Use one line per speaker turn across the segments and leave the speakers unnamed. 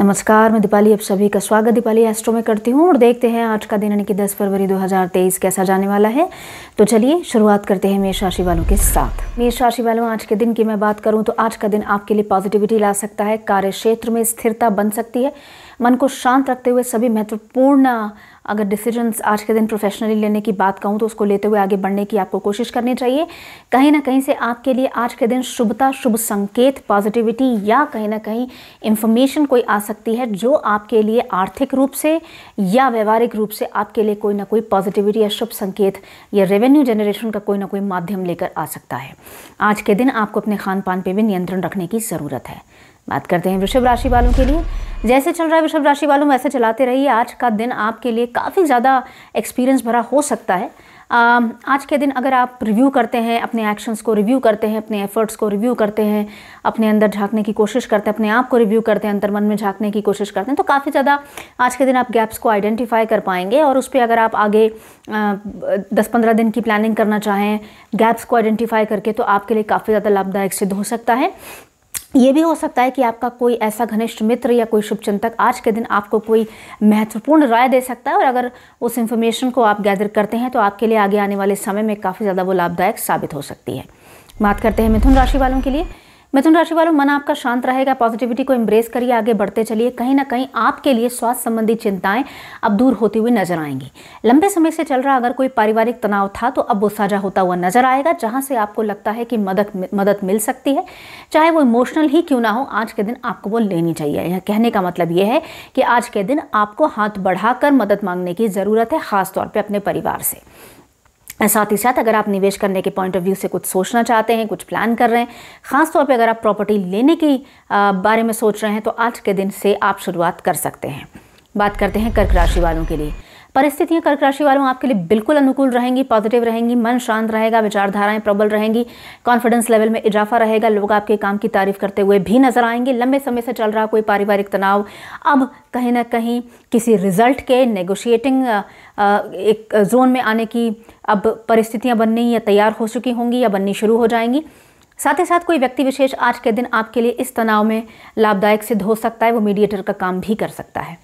नमस्कार मैं दीपाली आप सभी का स्वागत दीपाली एस्ट्रो में करती हूँ और देखते हैं आज का दिन यानी कि 10 फरवरी 2023 कैसा जाने वाला है तो चलिए शुरुआत करते हैं मेष राशि वालों के साथ मेष राशि वालों आज के दिन की मैं बात करूँ तो आज का दिन आपके लिए पॉजिटिविटी ला सकता है कार्य क्षेत्र में स्थिरता बन सकती है मन को शांत रखते हुए सभी महत्वपूर्ण अगर डिसीजंस आज के दिन प्रोफेशनली लेने की बात कहूँ तो उसको लेते हुए आगे बढ़ने की आपको कोशिश करनी चाहिए कहीं ना कहीं से आपके लिए आज के दिन शुभता शुभ संकेत पॉजिटिविटी या कहीं ना कहीं इन्फॉर्मेशन कोई आ सकती है जो आपके लिए आर्थिक रूप से या व्यवहारिक रूप से आपके लिए कोई ना कोई पॉजिटिविटी या शुभ संकेत या रेवेन्यू जनरेशन का कोई ना कोई माध्यम लेकर आ सकता है आज के दिन आपको अपने खान पान पर भी नियंत्रण रखने की ज़रूरत है बात करते हैं वृषभ राशि वालों के लिए जैसे चल रहा है वृषभ राशि वालों वैसे चलाते रहिए आज का दिन आपके लिए काफ़ी ज़्यादा एक्सपीरियंस भरा हो सकता है आज के दिन अगर आप रिव्यू करते हैं अपने एक्शंस को रिव्यू करते हैं अपने एफर्ट्स को रिव्यू करते हैं अपने अंदर झांकने की कोशिश करते हैं अपने आप को रिव्यू करते हैं अंतर मन में झांकने की कोशिश करते हैं तो काफ़ी ज़्यादा आज के दिन आप गैप्स को आइडेंटिफाई कर पाएंगे और उस पर अगर आप आगे दस पंद्रह दिन की प्लानिंग करना चाहें गैप्स को आइडेंटिफाई करके तो आपके लिए काफ़ी ज़्यादा लाभदायक सिद्ध हो सकता है ये भी हो सकता है कि आपका कोई ऐसा घनिष्ठ मित्र या कोई शुभचिंतक आज के दिन आपको कोई महत्वपूर्ण राय दे सकता है और अगर उस इन्फॉर्मेशन को आप गैदर करते हैं तो आपके लिए आगे आने वाले समय में काफ़ी ज़्यादा वो लाभदायक साबित हो सकती है बात करते हैं मिथुन राशि वालों के लिए मिथुन राशि वालों मन आपका शांत रहेगा पॉजिटिविटी को एम्ब्रेस करिए आगे बढ़ते चलिए कहीं ना कहीं आपके लिए स्वास्थ्य संबंधी चिंताएं अब दूर होती हुई नजर आएंगी लंबे समय से चल रहा अगर कोई पारिवारिक तनाव था तो अब वो साझा होता हुआ नजर आएगा जहां से आपको लगता है कि मदद मदद मिल सकती है चाहे वो इमोशनल ही क्यों ना हो आज के दिन आपको वो लेनी चाहिए यह कहने का मतलब ये है कि आज के दिन आपको हाथ बढ़ाकर मदद मांगने की ज़रूरत है खासतौर पर अपने परिवार से साथ ही साथ अगर आप निवेश करने के पॉइंट ऑफ व्यू से कुछ सोचना चाहते हैं कुछ प्लान कर रहे हैं ख़ासतौर पर अगर आप प्रॉपर्टी लेने के बारे में सोच रहे हैं तो आज के दिन से आप शुरुआत कर सकते हैं बात करते हैं कर्क राशि वालों के लिए परिस्थितियां कर्क राशि वालों आपके लिए बिल्कुल अनुकूल रहेंगी पॉजिटिव रहेंगी मन शांत रहेगा विचारधाराएं प्रबल रहेंगी कॉन्फिडेंस लेवल में इजाफा रहेगा लोग आपके काम की तारीफ करते हुए भी नजर आएंगे लंबे समय से चल रहा कोई पारिवारिक तनाव अब कहीं ना कहीं किसी रिजल्ट के नेगोशिएटिंग एक जोन में आने की अब परिस्थितियां बननी या तैयार हो चुकी होंगी या बननी शुरू हो जाएंगी साथ ही साथ कोई व्यक्ति विशेष आज के दिन आपके लिए इस तनाव में लाभदायक सिद्ध हो सकता है वो मीडिएटर का काम भी कर सकता है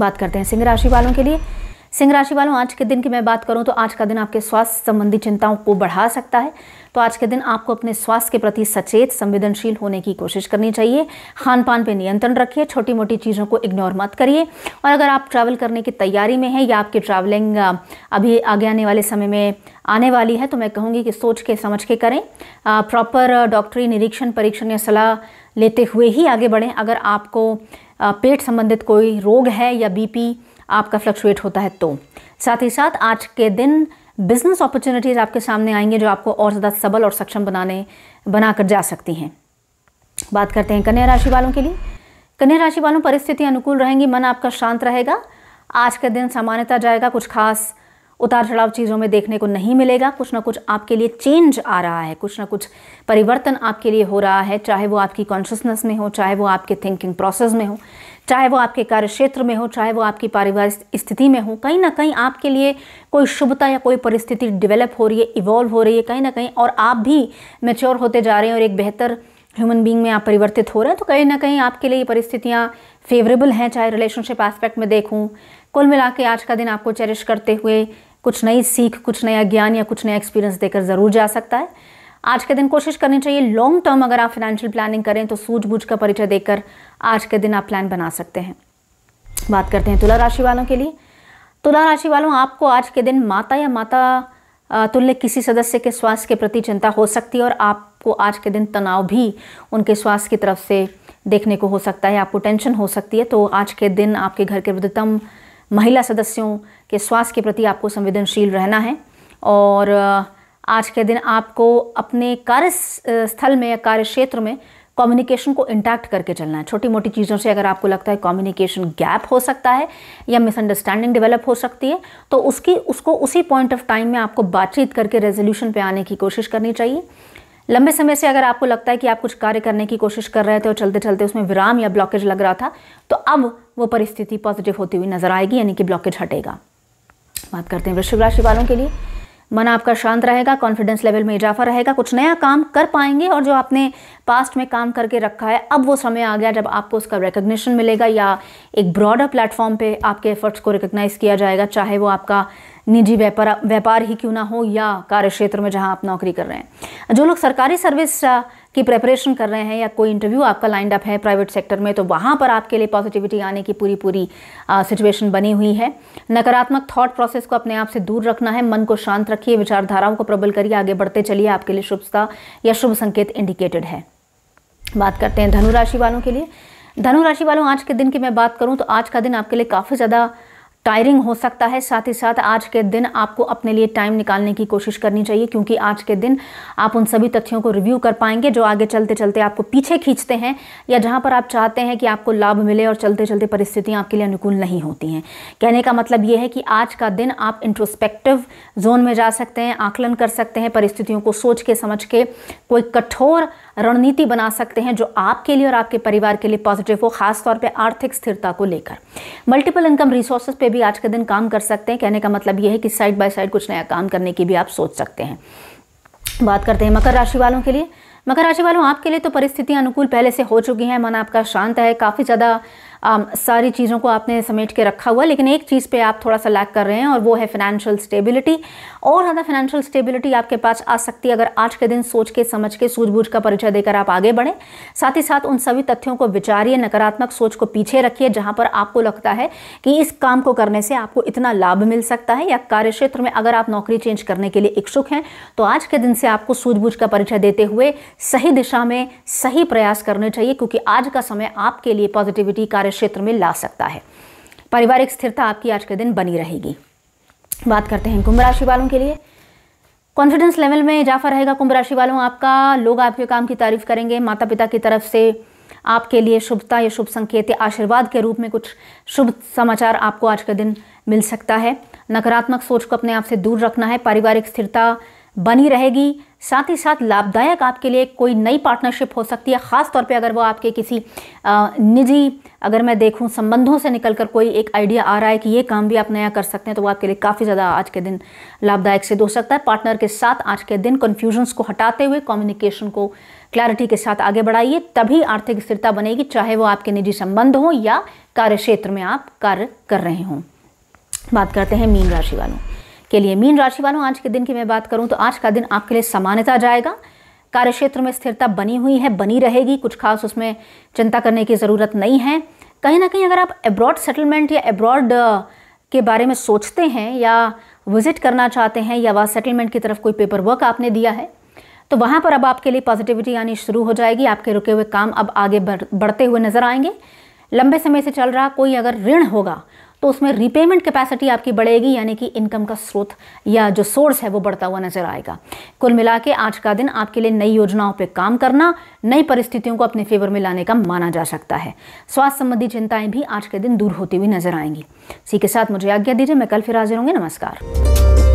बात करते हैं सिंह राशि वालों के लिए सिंह राशि वालों आज के दिन की मैं बात करूं तो आज का दिन आपके स्वास्थ्य संबंधी चिंताओं को बढ़ा सकता है तो आज के दिन आपको अपने स्वास्थ्य के प्रति सचेत संवेदनशील होने की कोशिश करनी चाहिए खान पान पर नियंत्रण रखिए छोटी मोटी चीज़ों को इग्नोर मत करिए और अगर आप ट्रैवल करने की तैयारी में हैं या आपकी ट्रैवलिंग अभी आगे आने वाले समय में आने वाली है तो मैं कहूँगी कि सोच के समझ के करें प्रॉपर डॉक्टरी निरीक्षण परीक्षण या सलाह लेते हुए ही आगे बढ़ें अगर आपको पेट संबंधित कोई रोग है या बीपी आपका फ्लक्चुएट होता है तो साथ ही साथ आज के दिन बिजनेस अपॉर्चुनिटीज़ आपके सामने आएंगे जो आपको और ज़्यादा सबल और सक्षम बनाने बनाकर जा सकती हैं बात करते हैं कन्या राशि वालों के लिए कन्या राशि वालों परिस्थितियाँ अनुकूल रहेंगी मन आपका शांत रहेगा आज का दिन सामान्यता जाएगा कुछ खास उतार चढ़ाव चीज़ों में देखने को नहीं मिलेगा कुछ ना कुछ आपके लिए चेंज आ रहा है कुछ ना कुछ परिवर्तन आपके लिए हो रहा है चाहे वो आपकी कॉन्शियसनेस में हो चाहे वो आपके थिंकिंग प्रोसेस में हो चाहे वो आपके कार्य क्षेत्र में हो चाहे वो आपकी पारिवारिक स्थिति में हो कहीं ना कहीं आपके लिए कोई शुभता या कोई परिस्थिति डेवलप हो रही है इवॉल्व हो रही है कहीं ना कहीं और आप भी मेच्योर होते जा रहे हैं और एक बेहतर ह्यूमन बींग में आप परिवर्तित हो रहे हैं तो कहीं ना कहीं आपके लिए ये परिस्थितियाँ फेवरेबल हैं चाहे रिलेशनशिप एस्पेक्ट में देखूँ कुल मिला के आज का दिन आपको चेरिश करते हुए कुछ नई सीख कुछ नया ज्ञान या कुछ नया एक्सपीरियंस देकर ज़रूर जा सकता है आज के दिन कोशिश करनी चाहिए लॉन्ग टर्म अगर आप फाइनेंशियल प्लानिंग करें तो सूझबूझ का परिचय देकर आज के दिन आप प्लान बना सकते हैं बात करते हैं तुला राशि वालों के लिए तुला राशि वालों आपको आज के दिन माता या माता तुल्य किसी सदस्य के स्वास्थ्य के प्रति चिंता हो सकती है और आपको आज के दिन तनाव भी उनके स्वास्थ्य की तरफ से देखने को हो सकता है आपको टेंशन हो सकती है तो आज के दिन आपके घर के वृद्धतम महिला सदस्यों के स्वास्थ्य के प्रति आपको संवेदनशील रहना है और आज के दिन आपको अपने कार्य स्थल में या कार्य क्षेत्र में कम्युनिकेशन को इंटैक्ट करके चलना है छोटी मोटी चीज़ों से अगर आपको लगता है कम्युनिकेशन गैप हो सकता है या मिसअंडरस्टैंडिंग डेवलप हो सकती है तो उसकी उसको उसी पॉइंट ऑफ टाइम में आपको बातचीत करके रेजोल्यूशन पे आने की कोशिश करनी चाहिए लंबे समय से अगर आपको लगता है कि आप कुछ कार्य करने की कोशिश कर रहे थे और चलते चलते उसमें विराम या ब्लॉकेज लग रहा था तो अब वो परिस्थिति पॉजिटिव होती हुई नजर आएगी यानी कि ब्लॉकेज हटेगा बात करते हैं वृश्चिक राशि वालों के लिए मन आपका शांत रहेगा कॉन्फिडेंस लेवल में इजाफा रहेगा कुछ नया काम कर पाएंगे और जो आपने पास्ट में काम करके रखा है अब वो समय आ गया जब आपको उसका रिकग्निशन मिलेगा या एक ब्रॉडर प्लेटफॉर्म पे आपके एफर्ट्स को रिकग्नाइज किया जाएगा चाहे वो आपका निजी व्यापार व्यापार ही क्यों ना हो या कार्य क्षेत्र में जहाँ आप नौकरी कर रहे हैं जो लोग सरकारी सर्विस की प्रेपरेशन कर रहे हैं या कोई इंटरव्यू आपका लाइंड अप है प्राइवेट सेक्टर में तो वहाँ पर आपके लिए पॉजिटिविटी आने की पूरी पूरी सिचुएशन बनी हुई है नकारात्मक थॉट प्रोसेस को अपने आप से दूर रखना है मन को शांत रखिए विचारधाराओं को प्रबल करिए आगे बढ़ते चलिए आपके लिए शुभता या शुभ संकेत इंडिकेटेड है बात करते हैं धनुराशि वालों के लिए धनुराशि वालों आज के दिन की मैं बात करूँ तो आज का दिन आपके लिए काफ़ी ज़्यादा टायरिंग हो सकता है साथ ही साथ आज के दिन आपको अपने लिए टाइम निकालने की कोशिश करनी चाहिए क्योंकि आज के दिन आप उन सभी तथ्यों को रिव्यू कर पाएंगे जो आगे चलते चलते आपको पीछे खींचते हैं या जहां पर आप चाहते हैं कि आपको लाभ मिले और चलते चलते परिस्थितियां आपके लिए अनुकूल नहीं होती हैं कहने का मतलब ये है कि आज का दिन आप इंट्रोस्पेक्टिव जोन में जा सकते हैं आकलन कर सकते हैं परिस्थितियों को सोच के समझ के कोई कठोर रणनीति बना सकते हैं जो आपके लिए और आपके परिवार के लिए पॉजिटिव हो खासतौर पर आर्थिक स्थिरता को लेकर मल्टीपल इनकम रिसोर्सेज पे भी भी आज के दिन काम कर सकते हैं कहने का मतलब यह है कि साइड बाय साइड कुछ नया काम करने की भी आप सोच सकते हैं बात करते हैं मकर राशि वालों के लिए मकर राशि वालों आपके लिए तो परिस्थितियां अनुकूल पहले से हो चुकी हैं मन आपका शांत है काफ़ी ज़्यादा आम, um, सारी चीज़ों को आपने समेट के रखा हुआ लेकिन एक चीज़ पे आप थोड़ा सा लैक कर रहे हैं और वो है फिनेंशियल स्टेबिलिटी और ज़्यादा फिनेंशियल स्टेबिलिटी आपके पास आ सकती है अगर आज के दिन सोच के समझ के सूझबूझ का परिचय देकर आप आगे बढ़ें साथ ही साथ उन सभी तथ्यों को विचारिए नकारात्मक सोच को पीछे रखिए जहाँ पर आपको लगता है कि इस काम को करने से आपको इतना लाभ मिल सकता है या कार्य क्षेत्र में अगर आप नौकरी चेंज करने के लिए इच्छुक हैं तो आज के दिन से आपको सूझबूझ का परिचय देते हुए सही दिशा में सही प्रयास करने चाहिए क्योंकि आज का समय आपके लिए पॉजिटिविटी कार्य क्षेत्र में ला सकता है पारिवारिक स्थिरता आपकी आज के दिन बनी रहेगी बात करते हैं कुंभ राशि वालों के लिए कॉन्फिडेंस लेवल में इजाफा रहेगा कुंभ राशि वालों आपका लोग आपके काम की तारीफ करेंगे माता पिता की तरफ से आपके लिए शुभता या शुभ संकेत या आशीर्वाद के रूप में कुछ शुभ समाचार आपको आज के दिन मिल सकता है नकारात्मक सोच को अपने आप से दूर रखना है पारिवारिक स्थिरता बनी रहेगी साथ ही साथ लाभदायक आपके लिए कोई नई पार्टनरशिप हो सकती है ख़ास तौर पे अगर वो आपके किसी निजी अगर मैं देखूं संबंधों से निकलकर कोई एक आइडिया आ रहा है कि ये काम भी आप नया कर सकते हैं तो वो आपके लिए काफ़ी ज़्यादा आज के दिन लाभदायक सिद्ध हो सकता है पार्टनर के साथ आज के दिन कन्फ्यूजन्स को हटाते हुए कम्युनिकेशन को क्लैरिटी के साथ आगे बढ़ाइए तभी आर्थिक स्थिरता बनेगी चाहे वो आपके निजी संबंध हों या कार्य क्षेत्र में आप कार्य कर रहे हों बात करते हैं मीन राशि वालों के लिए मीन राशि वालों आज के दिन की मैं बात करूं तो आज का दिन आपके लिए समानता जाएगा कार्य क्षेत्र में स्थिरता बनी हुई है बनी रहेगी कुछ खास उसमें चिंता करने की ज़रूरत नहीं है कहीं ना कहीं अगर आप एब्रॉड सेटलमेंट या एब्रॉड के बारे में सोचते हैं या विजिट करना चाहते हैं या वह सेटलमेंट की तरफ कोई पेपर वर्क आपने दिया है तो वहाँ पर अब आपके लिए पॉजिटिविटी आनी शुरू हो जाएगी आपके रुके हुए काम अब आगे बढ़ते हुए नज़र आएंगे लंबे समय से चल रहा कोई अगर ऋण होगा तो उसमें रिपेमेंट कैपेसिटी आपकी बढ़ेगी यानी कि इनकम का स्रोत या जो सोर्स है वो बढ़ता हुआ नजर आएगा कुल मिला के आज का दिन आपके लिए नई योजनाओं पर काम करना नई परिस्थितियों को अपने फेवर में लाने का माना जा सकता है स्वास्थ्य संबंधी चिंताएं भी आज के दिन दूर होती हुई नजर आएंगी इसी के साथ मुझे आज्ञा दीजिए मैं कल फिर हाजिर होंगे नमस्कार